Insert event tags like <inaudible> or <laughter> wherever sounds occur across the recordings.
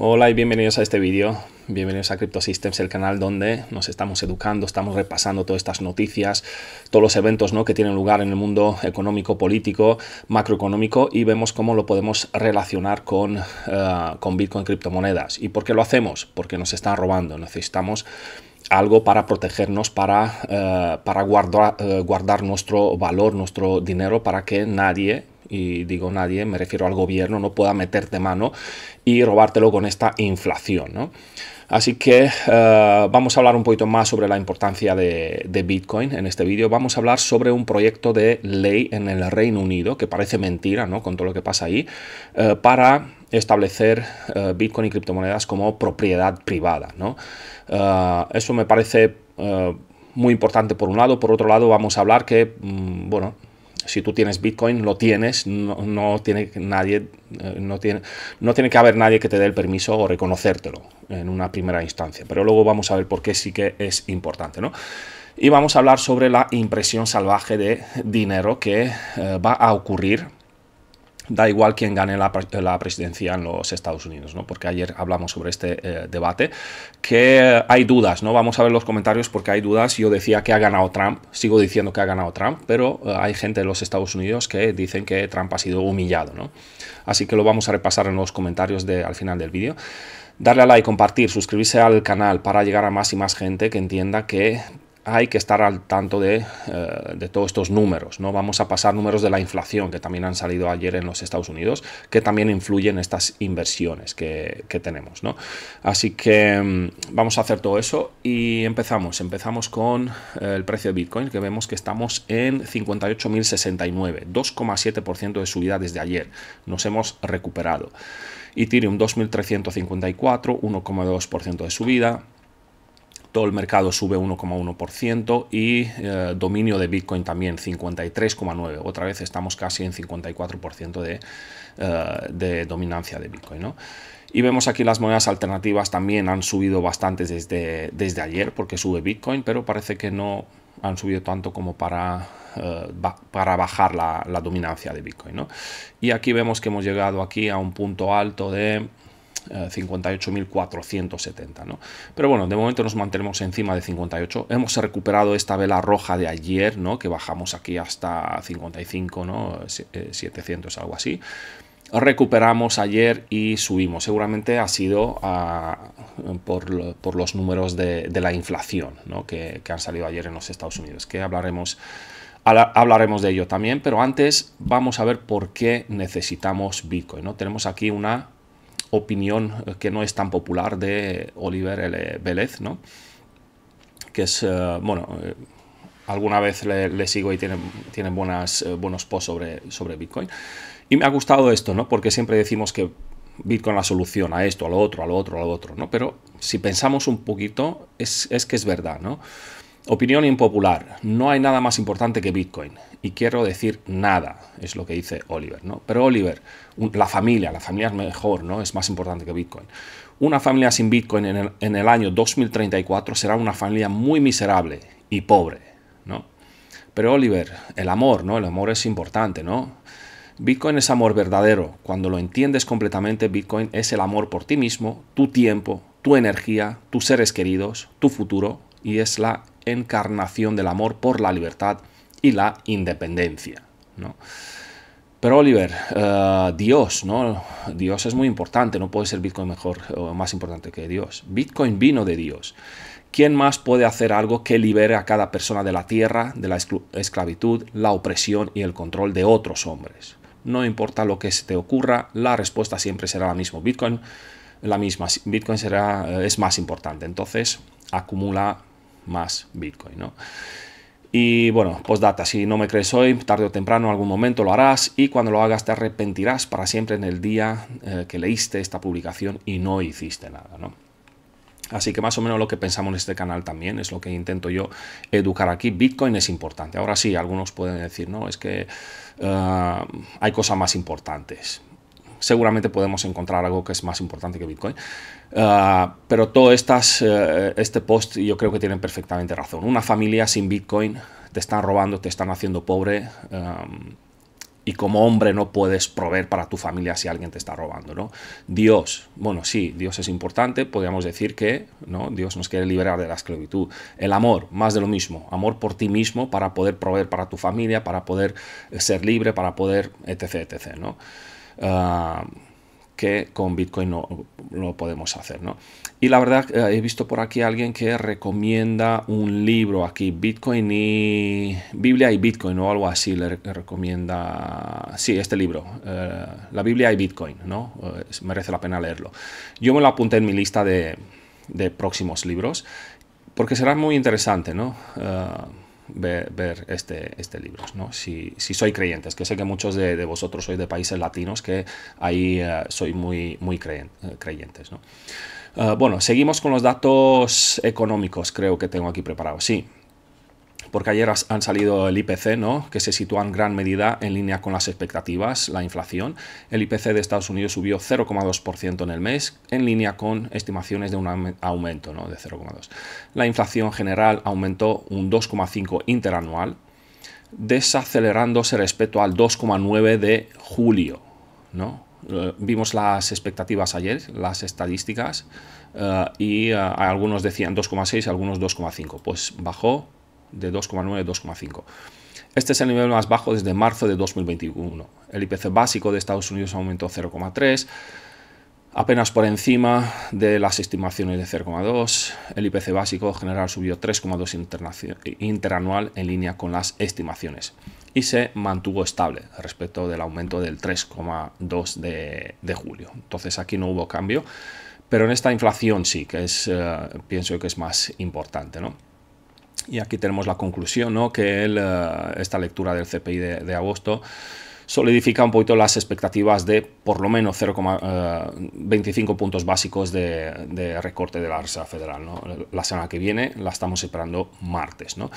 Hola y bienvenidos a este vídeo. Bienvenidos a Systems, el canal donde nos estamos educando, estamos repasando todas estas noticias, todos los eventos ¿no? que tienen lugar en el mundo económico, político, macroeconómico y vemos cómo lo podemos relacionar con, eh, con Bitcoin, criptomonedas. ¿Y por qué lo hacemos? Porque nos están robando. Necesitamos algo para protegernos, para, eh, para eh, guardar nuestro valor, nuestro dinero, para que nadie y digo nadie, me refiero al gobierno, no pueda meterte mano y robártelo con esta inflación. ¿no? Así que eh, vamos a hablar un poquito más sobre la importancia de, Bitcoin en este vídeo. Vamos a hablar sobre un proyecto de ley en el Reino Unido, que parece mentira, ¿no? Con todo lo que pasa ahí, eh, para establecer eh, Bitcoin y criptomonedas como propiedad privada, ¿no? eso me parece muy importante por un lado. Por otro lado, vamos a hablar que, mm, bueno, si tú tienes Bitcoin, lo tienes, no, tiene nadie, eh, no tiene, no tiene que haber nadie que te dé el permiso o reconocértelo en una primera instancia. Pero luego vamos a ver por qué sí que es importante, ¿no? Y vamos a hablar sobre la impresión salvaje de dinero que eh, va a ocurrir da igual quién gane la, presidencia en los Estados Unidos, ¿no? Porque ayer hablamos sobre este eh, debate, que hay dudas, ¿no? Vamos a ver los comentarios porque hay dudas. Yo decía que ha ganado Trump, sigo diciendo que ha ganado Trump, pero eh, hay gente en los Estados Unidos que dicen que Trump ha sido humillado, ¿no? Así que lo vamos a repasar en los comentarios de, al final del vídeo darle a like, compartir, suscribirse al canal para llegar a más y más gente que entienda que hay que estar al tanto eh, de, todos estos números. ¿no? Vamos a pasar números de la inflación que también han salido ayer en los Estados Unidos, que también influyen estas inversiones que, tenemos. ¿no? Así que mm, vamos a hacer todo eso y empezamos. Empezamos con eh, el precio de Bitcoin, que vemos que estamos en 58.069, 2,7% de subida desde ayer. Nos hemos recuperado. y tiene un 2.354, 1,2% de subida el mercado sube 1,1% y eh, dominio de Bitcoin también 53,9%. Otra vez estamos casi en 54% eh, de, dominancia de Bitcoin. Y vemos aquí las monedas alternativas también han subido bastante desde, desde ayer porque sube Bitcoin, pero parece que no han subido tanto como para, eh, para bajar la, dominancia de Bitcoin. Y aquí vemos que hemos llegado aquí a un punto alto de 58.470. Eh, ¿no? Pero bueno, de momento nos mantenemos encima de 58. Hemos recuperado esta vela roja de ayer, ¿no? que bajamos aquí hasta 55, ¿no? 700, eh, algo así recuperamos ayer y subimos. Seguramente ha sido ah, por, por, los números de, la inflación ¿no? que, que, han salido ayer en los Estados Unidos, que hablaremos, hablaremos de ello también, pero antes vamos a ver por qué necesitamos Bitcoin. ¿no? Tenemos aquí una opinión eh, que no es tan popular de Oliver L. Vélez, ¿no? Que es, eh, bueno, eh, alguna vez le, sigo y tiene, buenas, buenos posts sobre, sobre Bitcoin. Y me ha gustado esto, ¿no? Porque siempre decimos que Bitcoin la solución a esto, a lo otro, a lo otro, a lo otro, ¿no? Pero si pensamos un poquito, es, es que es verdad, ¿no? Opinión impopular. No hay nada más importante que Bitcoin. Y quiero decir nada, es lo que dice Oliver, ¿no? Pero Oliver, la familia, la familia es mejor, ¿no? Es más importante que Bitcoin. Una familia sin Bitcoin en el, año 2034 será una familia muy miserable y pobre, ¿no? Pero Oliver, el amor, ¿no? El amor es importante, ¿no? Bitcoin es amor verdadero. Cuando lo entiendes completamente, Bitcoin es el amor por ti mismo, tu tiempo, tu energía, tus seres queridos, tu futuro y es la encarnación del amor por la libertad y la independencia. ¿no? Pero Oliver, eh, Dios, ¿no? Dios es muy importante, no puede ser Bitcoin mejor o más importante que Dios. Bitcoin vino de Dios. ¿Quién más puede hacer algo que libere a cada persona de la tierra, de la esclavitud, la opresión y el control de otros hombres? No importa lo que se te ocurra, la respuesta siempre será la misma. Bitcoin, la misma. Bitcoin será, eh, es más importante. Entonces, acumula más Bitcoin, ¿no? Y bueno, data, si no me crees hoy, tarde o temprano, algún momento lo harás y cuando lo hagas te arrepentirás para siempre en el día eh, que leíste esta publicación y no hiciste nada, ¿no? Así que más o menos lo que pensamos en este canal también es lo que intento yo educar aquí. Bitcoin es importante. Ahora sí, algunos pueden decir, no, es que eh, hay cosas más importantes seguramente podemos encontrar algo que es más importante que Bitcoin. Ah, pero todo estas, eh, este post yo creo que tienen perfectamente razón. Una familia sin Bitcoin te están robando, te están haciendo pobre. y como hombre no puedes proveer para tu familia si alguien te está robando, ¿no? Dios, bueno, sí, Dios es importante, podríamos decir que, ¿no? Dios nos quiere liberar de la esclavitud. El amor, más de lo mismo, amor por ti mismo para poder proveer para tu familia, para poder eh, ser libre, para poder, etc., etc., ¿no? Ah, que con Bitcoin no lo podemos hacer. ¿no? Y la verdad, eh, he visto por aquí a alguien que recomienda un libro aquí, Bitcoin y Biblia y Bitcoin o algo así, le, recomienda, sí, este libro, eh, La Biblia y Bitcoin, ¿no? Eh, merece la pena leerlo. Yo me lo apunté en mi lista de, próximos libros porque será muy interesante, ¿no? Ah, ver, este, este libro, ¿no? Si, si soy creyentes, que sé que muchos de, vosotros sois de países latinos que ahí eh, soy muy, muy eh, creyentes, eh, bueno, seguimos con los datos económicos, creo que tengo aquí preparados. Sí, porque ayer han salido el IPC, ¿no? que se sitúa en gran medida en línea con las expectativas, la inflación. El IPC de Estados Unidos subió 0,2% en el mes, en línea con estimaciones de un aumento de 0,2%. La inflación general aumentó un 2,5% interanual, desacelerándose respecto al 2,9% de julio. ¿no? Eh, vimos las expectativas ayer, las estadísticas, eh, y eh, algunos decían 2,6, algunos 2,5. Pues bajó de 2,9-2,5. Este es el nivel más bajo desde marzo de 2021. El IPC básico de Estados Unidos aumentó 0,3, apenas por encima de las estimaciones de 0,2. El IPC básico general subió 3,2 interanual en línea con las estimaciones y se mantuvo estable respecto del aumento del 3,2 de, julio. Entonces aquí no hubo cambio, pero en esta inflación sí, que es, eh, pienso que es más importante, ¿no? Y aquí tenemos la conclusión, ¿no? que eh, esta lectura del CPI de, agosto solidifica un poquito las expectativas de por lo menos 0,25 eh, puntos básicos de, recorte de la Reserva Federal. ¿no? La semana que viene la estamos esperando martes. ¿no?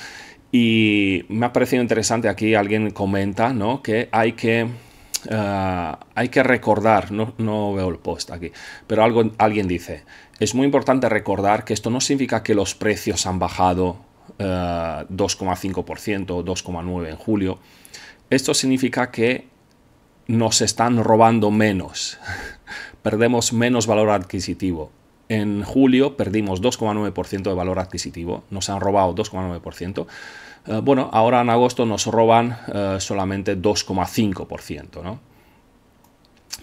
Y me ha parecido interesante aquí alguien comenta ¿no? que hay que... Eh, hay que recordar, no, no veo el post aquí, pero algo, alguien dice, es muy importante recordar que esto no significa que los precios han bajado 2,5% 2,5%, 2,9% en julio. Esto significa que nos están robando menos, <laughs> perdemos menos valor adquisitivo. En julio perdimos 2,9% de valor adquisitivo, nos han robado 2,9%. Eh, bueno, ahora en agosto nos roban eh, solamente 2,5%, ¿no?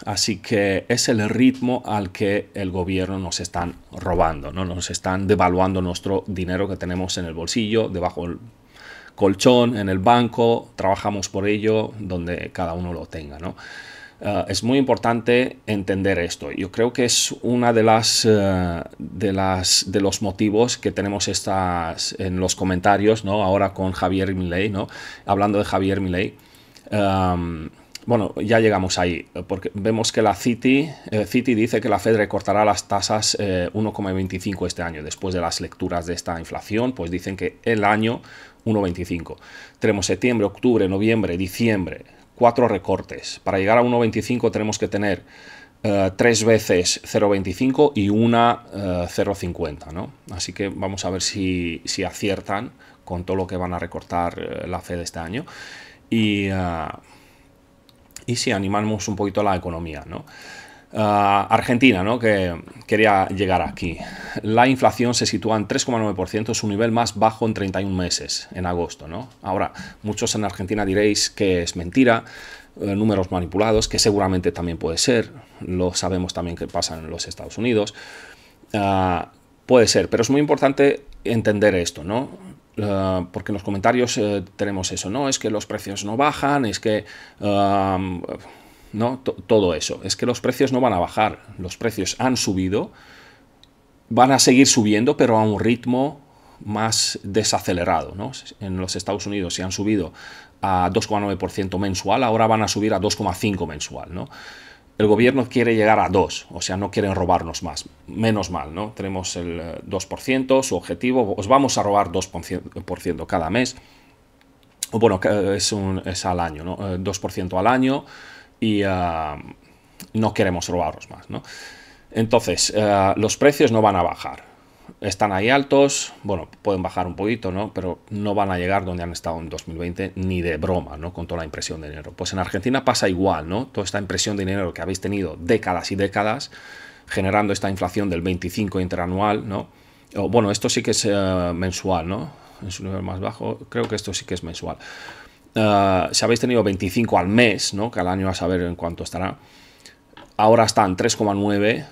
Así que es el ritmo al que el gobierno nos están robando, ¿no? nos están devaluando nuestro dinero que tenemos en el bolsillo, debajo del colchón, en el banco, trabajamos por ello, donde cada uno lo tenga. Eh, es muy importante entender esto. Yo creo que es una de las, eh, de las de los motivos que tenemos estas en los comentarios, ¿no? Ahora con Javier Milley ¿no? Hablando de Javier Milley em, bueno, ya llegamos ahí, porque vemos que la Citi, eh, dice que la Fed recortará las tasas 1,25 eh, este año. Después de las lecturas de esta inflación, pues dicen que el año 1,25. Tenemos septiembre, octubre, noviembre, diciembre, cuatro recortes. Para llegar a 1,25 tenemos que tener eh, tres veces 0,25 y una 0,50, ¿no? Así que vamos a ver si, aciertan con todo lo que van a recortar la Fed este año. Y... Ah, y si animamos un poquito la economía, ¿no? Ah, Argentina, ¿no? que quería llegar aquí. La inflación se sitúa en 3,9%, su nivel más bajo en 31 meses, en agosto. ¿no? Ahora, muchos en Argentina diréis que es mentira, eh, números manipulados, que seguramente también puede ser, lo sabemos también que pasa en los Estados Unidos. Ah, puede ser, pero es muy importante entender esto, ¿no? Eh, porque en los comentarios eh, tenemos eso, ¿no? Es que los precios no bajan, es que... no, todo eso. Es que los precios no van a bajar. Los precios han subido, van a seguir subiendo, pero a un ritmo más desacelerado. ¿no? En los Estados Unidos se han subido a 2,9% mensual, ahora van a subir a 2,5% mensual. ¿no? el gobierno quiere llegar a 2, o sea, no quieren robarnos más. Menos mal, ¿no? Tenemos el 2%, eh, su objetivo, os vamos a robar 2% cada mes. Bueno, es, un, es al año, ¿no? 2% eh, al año y ah, no queremos robaros más, ¿no? Entonces, eh, los precios no van a bajar están ahí altos, bueno, pueden bajar un poquito, ¿no? Pero no van a llegar donde han estado en 2020 ni de broma, ¿no? Con toda la impresión de dinero. Pues en Argentina pasa igual, ¿no? Toda esta impresión de dinero que habéis tenido décadas y décadas, generando esta inflación del 25 interanual, ¿no? O, bueno, esto sí que es eh, mensual, ¿no? es un nivel más bajo, creo que esto sí que es mensual. Eh, si habéis tenido 25 al mes, ¿no? Que al año a saber en cuánto estará. Ahora están 3,9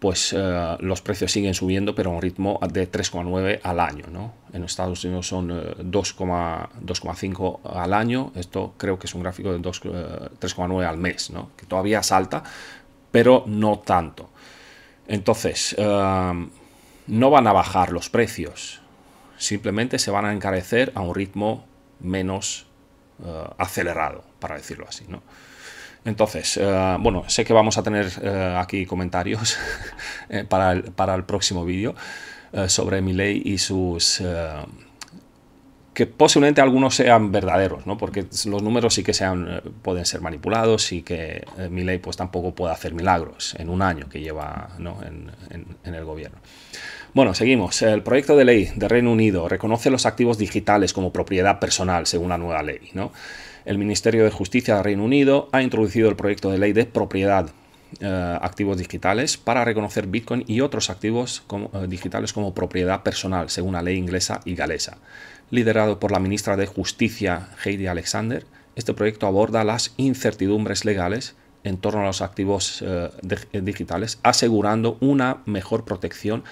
pues eh, los precios siguen subiendo, pero a un ritmo de 3,9 al año. ¿no? En Estados Unidos son 2,5 eh, al año. Esto creo que es un gráfico de 3,9 eh, al mes, ¿no? que todavía salta, pero no tanto. Entonces, no van a bajar los precios, simplemente se van a encarecer a un ritmo menos acelerado, para decirlo así. ¿no? Entonces, eh, bueno, sé que vamos a tener eh, aquí comentarios <laughs> eh, para, el, para, el, próximo vídeo sobre Miley y sus que posiblemente algunos sean verdaderos, ¿no? Porque los números sí que eh, pueden ser manipulados y que eh, mi pues tampoco puede hacer milagros en un año que lleva en, el gobierno. Bueno, seguimos. El proyecto de ley de Reino Unido reconoce los activos digitales como propiedad personal según la nueva ley, El Ministerio de Justicia de Reino Unido ha introducido el proyecto de ley de propiedad eh, activos digitales para reconocer Bitcoin y otros activos eh, digitales como propiedad personal, según la ley inglesa y galesa. Liderado por la ministra de Justicia Heidi Alexander, este proyecto aborda las incertidumbres legales en torno a los activos eh, digitales, asegurando una mejor protección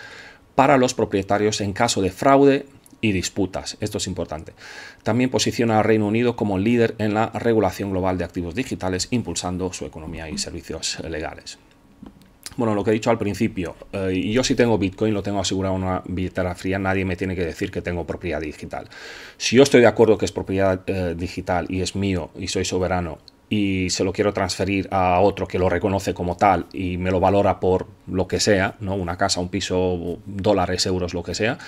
para los propietarios en caso de fraude, disputas. Esto es importante. También posiciona al Reino Unido como líder en la regulación global de activos digitales, impulsando su economía y servicios legales. Bueno, lo que he dicho al principio, eh, yo si tengo Bitcoin lo tengo asegurado en una billetera fría, nadie me tiene que decir que tengo propiedad digital. Si yo estoy de acuerdo que es propiedad eh, digital y es mío y soy soberano y se lo quiero transferir a otro que lo reconoce como tal y me lo valora por lo que sea, ¿no? una casa, un piso, dólares, euros, lo que sea,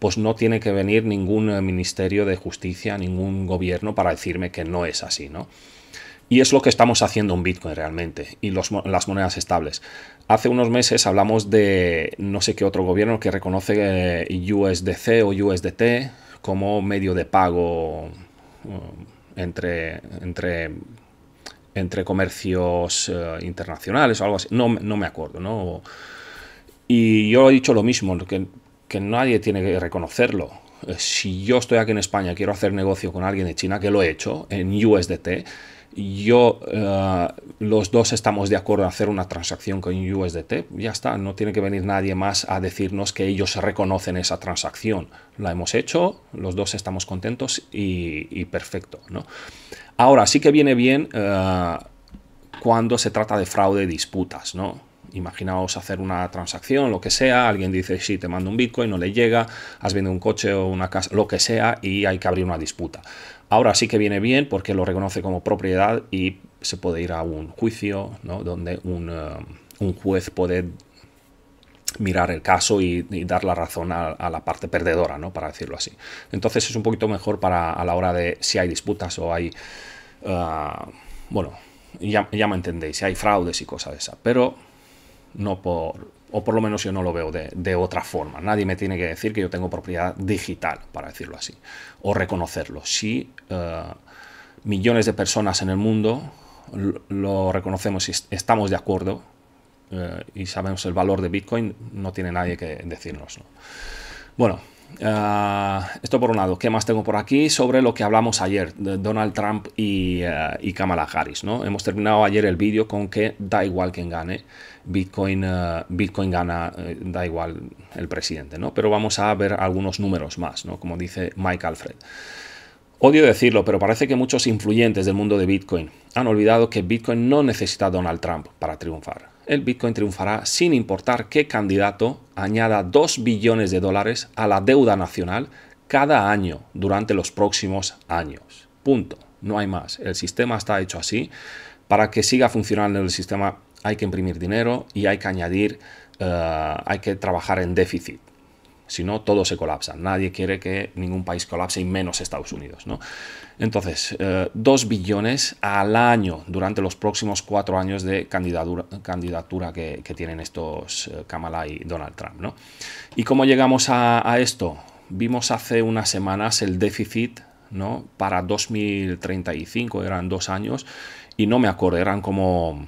pues no tiene que venir ningún eh, ministerio de justicia, ningún gobierno para decirme que no es así, ¿no? Y es lo que estamos haciendo en Bitcoin realmente y las monedas estables. Hace unos meses hablamos de no sé qué otro gobierno que reconoce eh, USDC o USDT como medio de pago eh, entre, entre entre comercios eh, internacionales o algo así, no, no me acuerdo, ¿no? Y yo he dicho lo mismo, que, que nadie tiene que reconocerlo. Eh, si yo estoy aquí en España quiero hacer negocio con alguien de China, que lo he hecho en USDT, yo, eh, los dos estamos de acuerdo en hacer una transacción con USDT, ya está, no tiene que venir nadie más a decirnos que ellos reconocen esa transacción la hemos hecho, los dos estamos contentos y, perfecto. ¿no? Ahora sí que viene bien eh, cuando se trata de fraude y disputas. ¿no? Imaginaos hacer una transacción, lo que sea, alguien dice, sí, te mando un Bitcoin, no le llega, has vendido un coche o una casa, lo que sea, y hay que abrir una disputa. Ahora sí que viene bien porque lo reconoce como propiedad y se puede ir a un juicio, ¿no? donde un, eh, un juez puede mirar el caso y, dar la razón a, la parte perdedora, ¿no? Para decirlo así. Entonces es un poquito mejor para a la hora de si hay disputas o hay. Ah, bueno, ya, me entendéis, si hay fraudes y cosas de esa. Pero no por. O por lo menos yo no lo veo de, otra forma. Nadie me tiene que decir que yo tengo propiedad digital, para decirlo así. O reconocerlo. Si ah, millones de personas en el mundo lo reconocemos y estamos de acuerdo eh, y sabemos el valor de Bitcoin, no tiene nadie que decirnos. Bueno, eh, esto por un lado. ¿Qué más tengo por aquí? Sobre lo que hablamos ayer de Donald Trump y, eh, Kamala Harris. ¿no? Hemos terminado ayer el vídeo con que da igual quien gane. Bitcoin, Bitcoin gana, da igual el presidente. Pero vamos a ver algunos números más, como dice Mike Alfred. Odio decirlo, pero parece que muchos influyentes del mundo de Bitcoin han olvidado que Bitcoin no necesita Donald Trump para triunfar el Bitcoin triunfará sin importar qué candidato añada 2 billones de dólares a la deuda nacional cada año durante los próximos años. Punto. No hay más. El sistema está hecho así. Para que siga funcionando el sistema hay que imprimir dinero y hay que añadir, eh, hay que trabajar en déficit. Si no, todo se colapsa. Nadie quiere que ningún país colapse y menos Estados Unidos. ¿no? Entonces, eh, 2 billones al año durante los próximos cuatro años de candidatura, que, tienen estos eh, Kamala y Donald Trump. ¿no? ¿Y cómo llegamos a, esto? Vimos hace unas semanas el déficit ¿no? para 2035, eran dos años, y no me acuerdo, eran como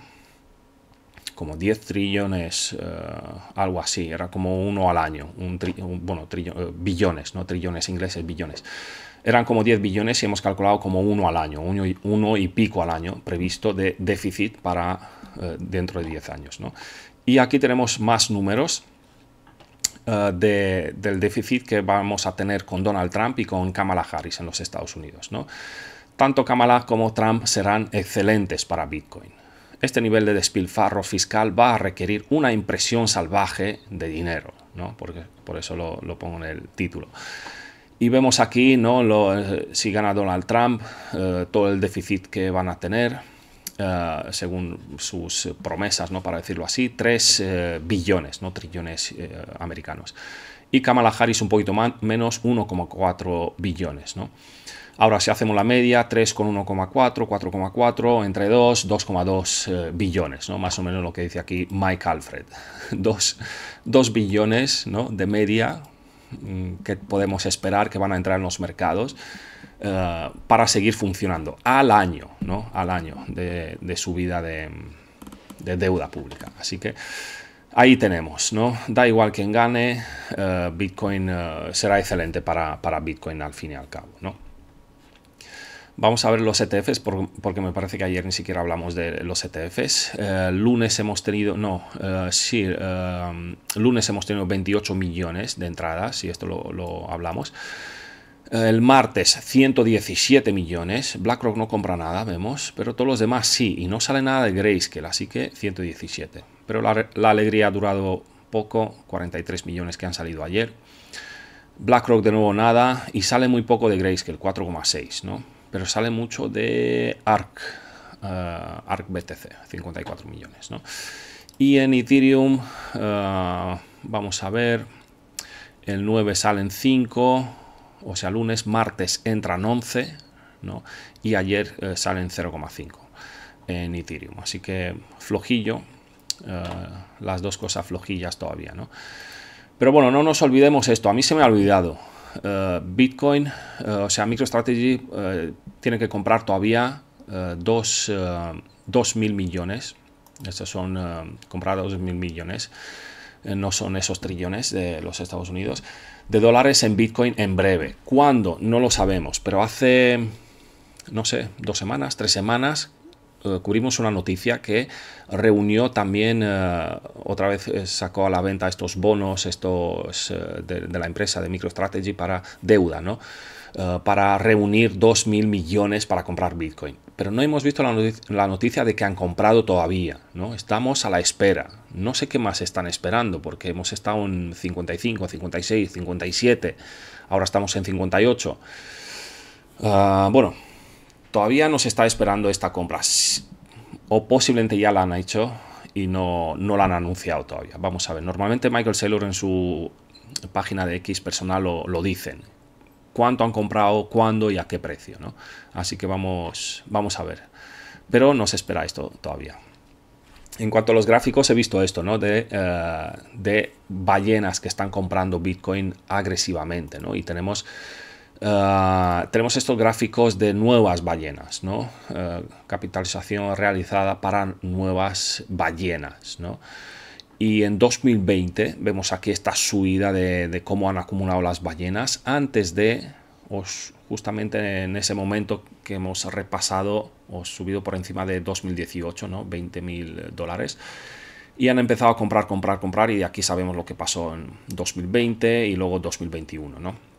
como 10 trillones, eh, algo así, era como uno al año, un, bueno, eh, billones, no trillones ingleses, billones eran como 10 billones y hemos calculado como uno al año, uno y, uno y pico al año previsto de déficit para eh, dentro de 10 años. Y aquí tenemos más números eh, del déficit que vamos a tener con Donald Trump y con Kamala Harris en los Estados Unidos. ¿no? Tanto Kamala como Trump serán excelentes para Bitcoin. Este nivel de despilfarro fiscal va a requerir una impresión salvaje de dinero, ¿no? Porque, por eso lo pongo en el título. Y vemos aquí, ¿no? Eh, si gana Donald Trump, eh, todo el déficit que van a tener, eh, según sus promesas, ¿no? Para decirlo así, 3 billones, no trillones americanos. Y Kamala Harris un poquito más, menos 1,4 billones, ¿no? Ahora, si hacemos la media, 3,1,4, 4,4, entre 2, 2,2 billones, ¿no? Más o menos lo que dice aquí Mike Alfred. 2, <laughs> billones, De media, Mm, que podemos esperar que van a entrar en los mercados eh, para seguir funcionando al año, ¿no? Al año de, subida de, deuda pública. Así que ahí tenemos, ¿no? Da igual quien gane, eh, Bitcoin eh, será excelente para, para Bitcoin al fin y al cabo, ¿no? Vamos a ver los ETFs porque me parece que ayer ni siquiera hablamos de los ETFs. Eh, lunes hemos tenido, no, eh, sí, eh, lunes hemos tenido 28 millones de entradas y esto lo, hablamos. El martes 117 millones, BlackRock no compra nada, vemos, pero todos los demás sí, y no sale nada de Grayscale, así que 117. Pero la, alegría ha durado poco, 43 millones que han salido ayer. BlackRock de nuevo nada, y sale muy poco de Grayscale, 4,6, ¿no? pero sale mucho de ARC, eh, ARC BTC, 54 millones, ¿no? Y en Ethereum, eh, vamos a ver, el 9 salen 5, o sea, lunes, martes entran 11, ¿no? Y ayer eh, salen 0,5 en Ethereum. Así que flojillo, las dos cosas flojillas todavía, ¿no? Pero bueno, no nos olvidemos esto, a mí se me ha olvidado. Eh, Bitcoin, eh, o sea, MicroStrategy eh, tiene que comprar todavía 2 mil millones. Estos son comprados 2.000 mil millones. No son esos trillones de los Estados Unidos. De dólares en Bitcoin en breve. ¿Cuándo? No lo sabemos. Pero hace, no sé, dos semanas, tres semanas eh, cubrimos una noticia que reunió también, eh, otra vez eh, sacó a la venta estos bonos estos de, la empresa de MicroStrategy para deuda, ¿no? para reunir 2.000 millones para comprar Bitcoin. Pero no hemos visto la, noticia, de que han comprado todavía, ¿no? Estamos a la espera. No sé qué más están esperando, porque hemos estado en 55, 56, 57, ahora estamos en 58. Ah, bueno, todavía nos está esperando esta compra. O posiblemente ya la han hecho y no, no la han anunciado todavía. Vamos a ver, normalmente Michael Saylor en su página de X personal lo, lo dicen. Cuánto han comprado, cuándo y a qué precio, Así que vamos, vamos a ver. Pero no se espera esto todavía. En cuanto a los gráficos, he visto esto, ¿no? De, eh, de ballenas que están comprando Bitcoin agresivamente, ¿no? Y tenemos Ah, tenemos estos gráficos de nuevas ballenas, ¿no? Ah, capitalización realizada para nuevas ballenas, Y en 2020 vemos aquí esta subida de, cómo han acumulado las ballenas antes de, justamente en ese momento que hemos repasado o subido por encima de 2018, 20 mil dólares y han empezado a comprar, comprar, comprar y aquí sabemos lo que pasó en 2020 y luego 2021, ¿no?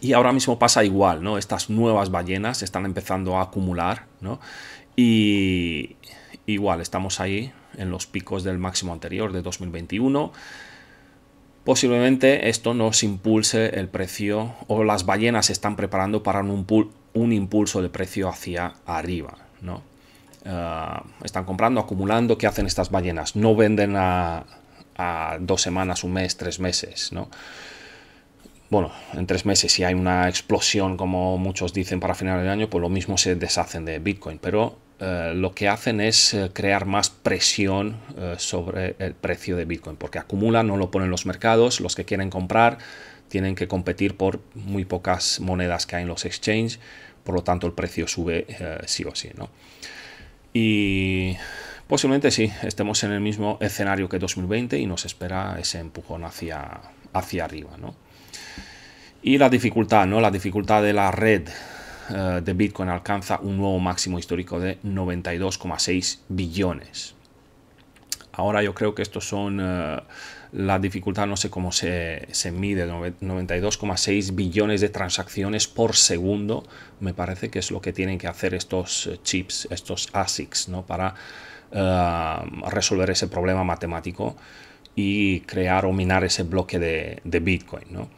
Y ahora mismo pasa igual, ¿no? Estas nuevas ballenas están empezando a acumular, ¿no? Y igual, estamos ahí en los picos del máximo anterior de 2021. Posiblemente esto nos impulse el precio o las ballenas se están preparando para un, un impulso de precio hacia arriba, ¿no? Eh, están comprando, acumulando, ¿qué hacen estas ballenas? No venden a, a dos semanas, un mes, tres meses, ¿no? bueno, en tres meses si hay una explosión, como muchos dicen, para final de año, pues lo mismo se deshacen de Bitcoin. Pero eh, lo que hacen es eh, crear más presión eh, sobre el precio de Bitcoin, porque acumulan, no lo ponen los mercados, los que quieren comprar tienen que competir por muy pocas monedas que hay en los exchanges, por lo tanto el precio sube sí o sí, ¿no? Y posiblemente sí, estemos en el mismo escenario que 2020 y nos espera ese empujón hacia, hacia arriba, ¿no? Y la dificultad, ¿no? La dificultad de la red eh, de Bitcoin alcanza un nuevo máximo histórico de 92,6 billones. Ahora yo creo que estos son... Eh, la dificultad, no sé cómo se, mide, 92,6 billones de transacciones por segundo, me parece que es lo que tienen que hacer estos eh, chips, estos ASICs, ¿no? para resolver ese problema matemático y crear o minar ese bloque de, de Bitcoin. ¿no?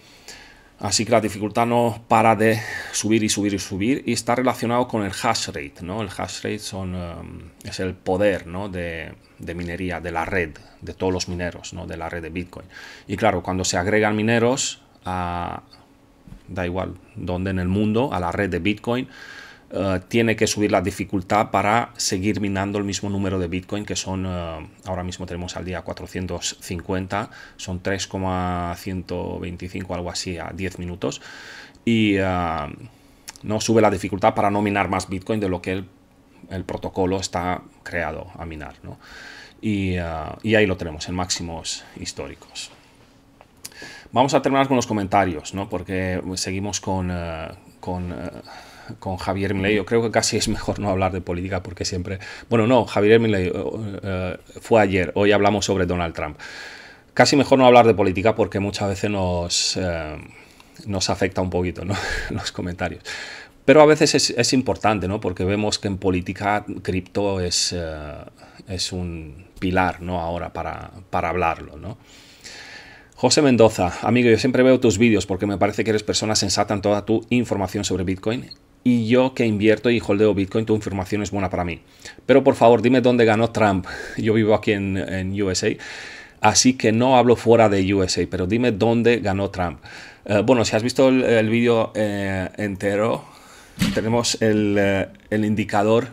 Así que la dificultad no para de subir y subir y subir y está relacionado con el hash rate, ¿no? El hash rate eh, es el poder de, minería de la red, de todos los mineros, ¿no? De la red de Bitcoin. Y claro, cuando se agregan mineros, a, ah, da igual donde en el mundo, a la red de Bitcoin, eh, tiene que subir la dificultad para seguir minando el mismo número de Bitcoin, que son, eh, ahora mismo tenemos al día 450, son 3,125, algo así, a 10 minutos. Y eh, no sube la dificultad para no minar más Bitcoin de lo que el, protocolo está creado a minar. ¿no? Y, ahí lo tenemos, en máximos históricos. Vamos a terminar con los comentarios, ¿no? Porque seguimos con, con Javier Milei. Yo creo que casi es mejor no hablar de política porque siempre... Bueno, no, Javier Milei eh, eh, fue ayer, hoy hablamos sobre Donald Trump. Casi mejor no hablar de política porque muchas veces nos, eh, nos afecta un poquito <laughs> los comentarios. Pero a veces es, importante, ¿no? Porque vemos que en política cripto es, es un pilar, ¿no? Ahora para, para hablarlo, ¿no? José Mendoza, amigo, yo siempre veo tus vídeos porque me parece que eres persona sensata en toda tu información sobre Bitcoin y yo que invierto y holdeo Bitcoin, tu información es buena para mí. Pero por favor, dime dónde ganó Trump. <laughs> Yo vivo aquí en, en USA, así que no hablo fuera de USA, pero dime dónde ganó Trump. Eh, bueno, si has visto el, vídeo eh, entero, tenemos el, eh, indicador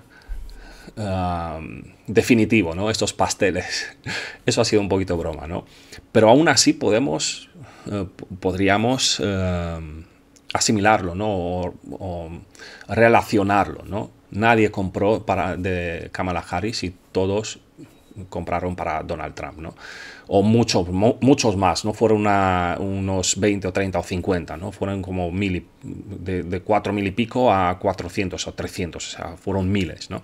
um, definitivo, ¿no? Estos pasteles. <laughs> Eso ha sido un poquito broma, ¿no? Pero aún así podemos, podríamos asimilarlo, ¿no? O, relacionarlo, ¿no? Nadie compró para, de Kamala Harris y todos compraron para Donald Trump, ¿no? O muchos, muchos más, no fueron unos 20 o 30 o 50, ¿no? Fueron como mil de, de mil y pico a 400 o 300, o sea, fueron miles, ¿no?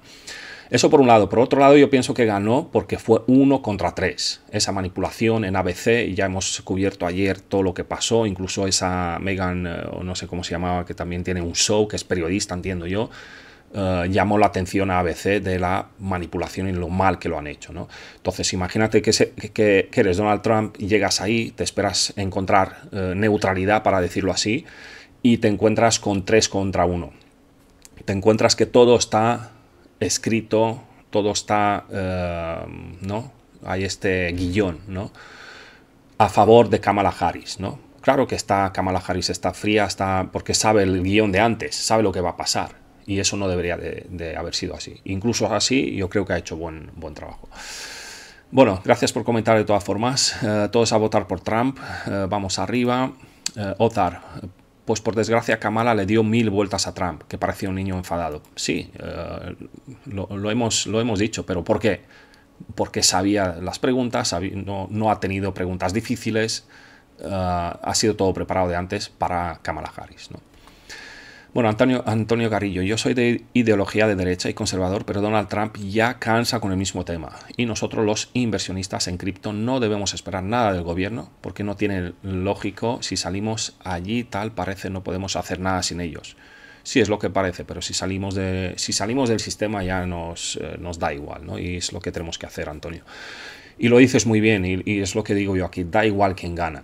Eso por un lado. Por otro lado, yo pienso que ganó porque fue uno contra tres. Esa manipulación en ABC, y ya hemos cubierto ayer todo lo que pasó, incluso esa Megan, eh, o no sé cómo se llamaba, que también tiene un show, que es periodista, entiendo yo, eh, llamó la atención a ABC de la manipulación y lo mal que lo han hecho. Entonces, imagínate que, eres Donald Trump y llegas ahí, te esperas encontrar eh, neutralidad, para decirlo así, y te encuentras con tres contra uno. Te encuentras que todo está escrito, todo está, eh, ¿no? Hay este guión, ¿no? A favor de Kamala Harris, ¿no? Claro que está Kamala Harris está fría, está porque sabe el guión de antes, sabe lo que va a pasar y eso no debería de, haber sido así. Incluso así, yo creo que ha hecho buen, buen trabajo. Bueno, gracias por comentar de todas formas. Eh, todos a votar por Trump. Eh, vamos arriba. Otar pues por desgracia Kamala le dio mil vueltas a Trump, que parecía un niño enfadado. Sí, eh, lo, hemos, lo hemos dicho, pero ¿por qué? Porque sabía las preguntas, no, ha tenido preguntas difíciles, eh, ha sido todo preparado de antes para Kamala Harris. ¿no? Bueno, Antonio, Antonio Garrillo yo soy de ideología de derecha y conservador, pero Donald Trump ya cansa con el mismo tema. Y nosotros los inversionistas en cripto no debemos esperar nada del gobierno, porque no tiene lógico si salimos allí tal parece no podemos hacer nada sin ellos. Sí, es lo que parece, pero si salimos, de, si salimos del sistema ya nos, eh, nos da igual, ¿no? Y es lo que tenemos que hacer, Antonio. Y lo dices muy bien, y, y es lo que digo yo aquí, da igual quién gana.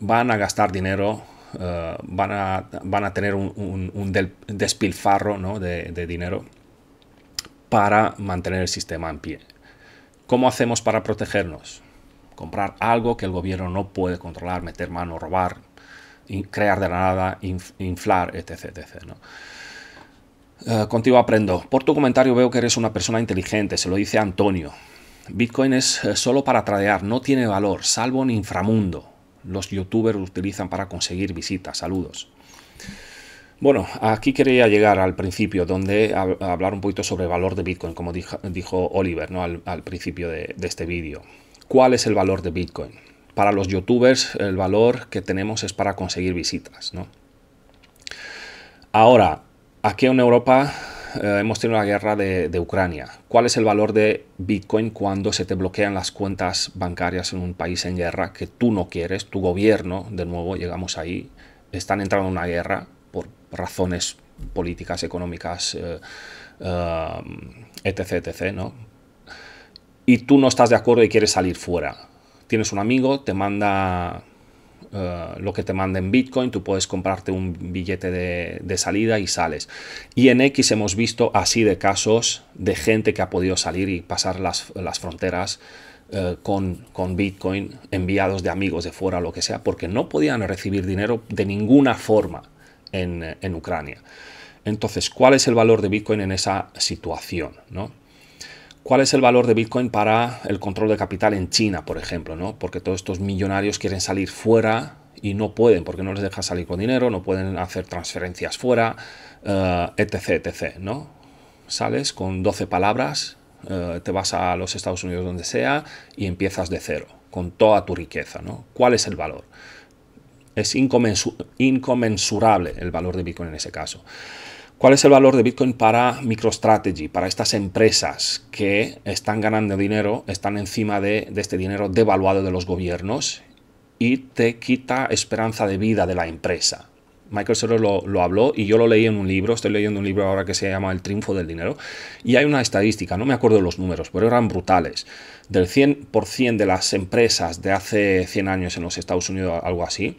Van a gastar dinero eh, van, a, van, a, tener un, despilfarro de, dinero para mantener el sistema en pie. ¿Cómo hacemos para protegernos? Comprar algo que el gobierno no puede controlar, meter mano, robar, crear de la nada, inflar, etc. Eh, contigo aprendo. Por tu comentario veo que eres una persona inteligente, se lo dice Antonio. Bitcoin es eh, solo para tradear, no tiene valor, salvo en inframundo los youtubers lo utilizan para conseguir visitas, saludos. Bueno, aquí quería llegar al principio, donde hablar un poquito sobre el valor de Bitcoin, como dijo, Oliver ¿no? al, principio de, de este vídeo. ¿Cuál es el valor de Bitcoin? Para los youtubers el valor que tenemos es para conseguir visitas. ¿no? Ahora, aquí en Europa eh, hemos tenido la guerra de, Ucrania. ¿Cuál es el valor de Bitcoin cuando se te bloquean las cuentas bancarias en un país en guerra que tú no quieres, tu gobierno, de nuevo llegamos ahí, están entrando en una guerra por razones políticas, económicas, eh, eh, etc., ¿no? Y tú no estás de acuerdo y quieres salir fuera. Tienes un amigo, te manda eh, lo que te manden en Bitcoin, tú puedes comprarte un billete de, salida y sales. Y en X hemos visto así de casos de gente que ha podido salir y pasar las, fronteras eh, con, Bitcoin, enviados de amigos de fuera, lo que sea, porque no podían recibir dinero de ninguna forma en, en Ucrania. Entonces, ¿cuál es el valor de Bitcoin en esa situación? ¿no? ¿Cuál es el valor de Bitcoin para el control de capital en China, por ejemplo? Porque todos estos millonarios quieren salir fuera y no pueden, porque no les deja salir con dinero, no pueden hacer transferencias fuera, eh, etc, etc, ¿no? Sales con 12 palabras, eh, te vas a los Estados Unidos donde sea y empiezas de cero, con toda tu riqueza, ¿no? ¿Cuál es el valor? Es inconmensurable el valor de Bitcoin en ese caso. ¿Cuál es el valor de Bitcoin para MicroStrategy, para estas empresas que están ganando dinero, están encima de, este dinero devaluado de los gobiernos y te quita esperanza de vida de la empresa? Michael Soros lo, habló y yo lo leí en un libro, estoy leyendo un libro ahora que se llama El triunfo del dinero, y hay una estadística, no me acuerdo los números, pero eran brutales. Del 100% de las empresas de hace 100 años en los Estados Unidos, algo así,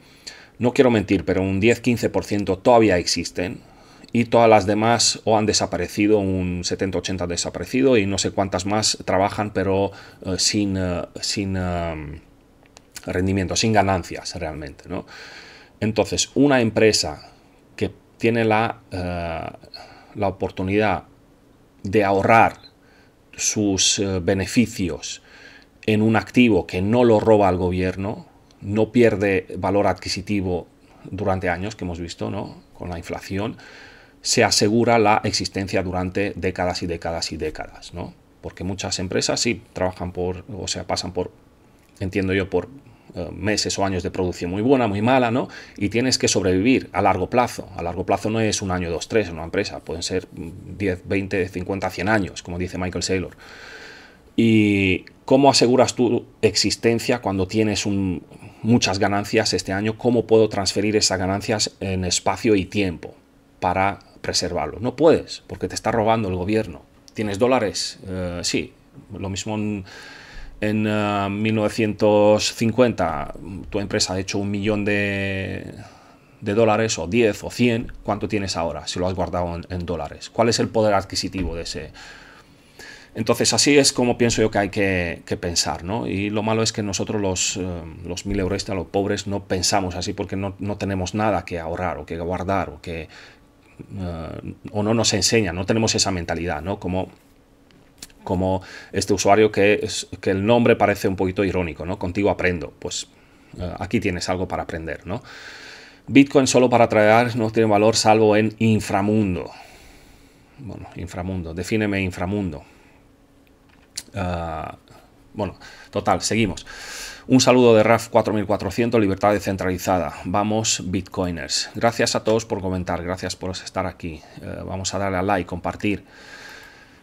no quiero mentir, pero un 10-15% todavía existen, y todas las demás o han desaparecido, un 70-80 desaparecido y no sé cuántas más trabajan pero eh, sin, eh, sin eh, rendimiento, sin ganancias realmente. ¿no? Entonces, una empresa que tiene la, la oportunidad de ahorrar sus beneficios en un activo que no lo roba al gobierno, no pierde valor adquisitivo durante años que hemos visto, ¿no? Con la inflación, se asegura la existencia durante décadas y décadas y décadas, ¿no? Porque muchas empresas sí trabajan por, o sea, pasan por, entiendo yo, por eh, meses o años de producción muy buena, muy mala, ¿no? Y tienes que sobrevivir a largo plazo. A largo plazo no es un año, dos, tres en una empresa, pueden ser 10, 20, 50, 100 años, como dice Michael Saylor. ¿Y cómo aseguras tu existencia cuando tienes muchas ganancias este año? ¿Cómo puedo transferir esas ganancias en espacio y tiempo para preservarlo. No puedes, porque te está robando el gobierno. ¿Tienes dólares? Eh, sí, lo mismo en, 1950 eh, tu empresa ha hecho un millón de, dólares o 10 o 100. ¿Cuánto tienes ahora si lo has guardado en, dólares? ¿Cuál es el poder adquisitivo de ese, entonces así es como pienso yo que hay que, pensar, ¿no? Y lo malo es que nosotros los, eh, los mil los pobres, no pensamos así porque no, tenemos nada que ahorrar o que guardar o que eh, o no nos enseña, no tenemos esa mentalidad, ¿no? Como, como este usuario que, que el nombre parece un poquito irónico, ¿no? Contigo aprendo, pues eh, aquí tienes algo para aprender, ¿no? Bitcoin solo para traer no tiene valor salvo en inframundo. Bueno, inframundo, defíneme inframundo. Eh, bueno, total, seguimos. Un saludo de RAF 4400, libertad descentralizada. Vamos, Bitcoiners. Gracias a todos por comentar, gracias por estar aquí. Eh, vamos a darle a like, compartir,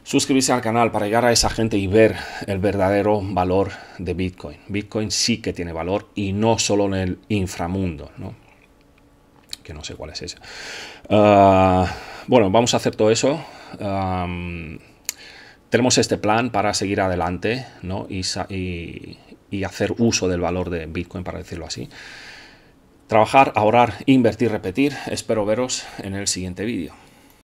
suscribirse al canal para llegar a esa gente y ver el verdadero valor de Bitcoin. Bitcoin sí que tiene valor y no solo en el inframundo, ¿no? que no sé cuál es ese. Eh, bueno, vamos a hacer todo eso. Em, tenemos este plan para seguir adelante ¿no? y, y, y hacer uso del valor de Bitcoin, para decirlo así. Trabajar, ahorrar, invertir, repetir. Espero veros en el siguiente vídeo.